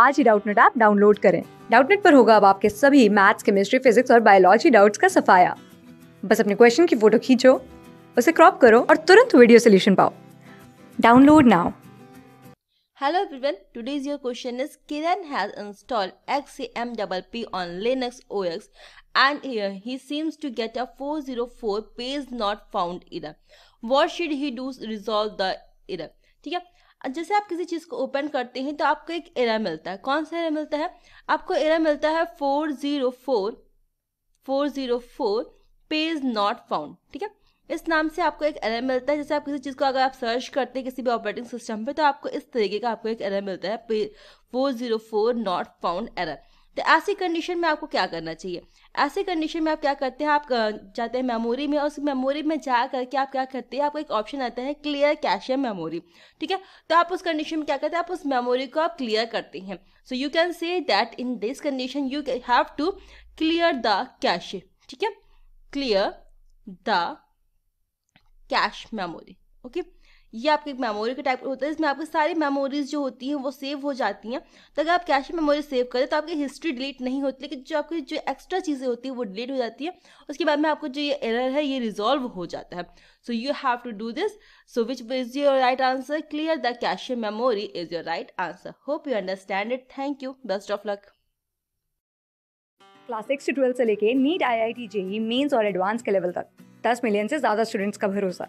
आज ही Doubtnut app download करें डाउटनेट पर होगा अब आपके सभी मैथ्स केमिस्ट्री फिजिक्स और बायोलॉजी डाउट्स का सफाया बस अपने क्वेश्चन की फोटो खींचो उसे क्रॉप करो और तुरंत वीडियो सोल्यूशन पाओ download now Hello everyone, today's your question is Kiran has installed XAMPP on Linux OS and here he seems to get a 404 page not found error. What should he do to resolve the error? ठीक है जैसे आप किसी चीज़ को open करते हैं तो आपको एक एरा मिलता है कौन सा एरा मिलता है आपको एरा मिलता है four zero four four zero four page not found ठीक है इस नाम से आपको एक एरर मिलता है जैसे आप किसी चीज़ को अगर आप सर्च करते हैं किसी भी ऑपरेटिंग सिस्टम पे तो आपको इस तरीके का आपको एक एरर मिलता है four zero four not found error तो ऐसी कंडीशन में आपको क्या करना चाहिए ऐसी कंडीशन में आप क्या करते हैं आप जाते हैं मेमोरी में और उस मेमोरी में जा करके आप क्या करते हैं आपको एक ऑप्शन आता है क्लियर कैशे मेमोरी ठीक है तो आप उस कंडीशन में क्या करते हैं आप उस मेमोरी को आप क्लियर करते हैं so you can say that in this condition you have to clear the cache ठीक है clear the cache memory okay ये आपके एक मेमोरी के टाइप होता है इसमें आपकी सारी मेमोरीज जो होती हैं वो सेव हो जाती हैं तो अगर आप कैश मेमोरी सेव करें तो आपकी हिस्ट्री डिलीट नहीं होती लेकिन जो आपकी जो एक्स्ट्रा चीज़ें होती हैं वो डिलीट हो जाती है उसके बाद में आपको जो ये एरर है ये रिजॉल्व हो जाता है so you have to do this so which is your right answer clear the cache memory is your right answer hope you understand it thank you best of luck class six से twelfth से लेके NEET I I T JEE mains और advance के level तक दस million से ज़्यादा students का भरोसा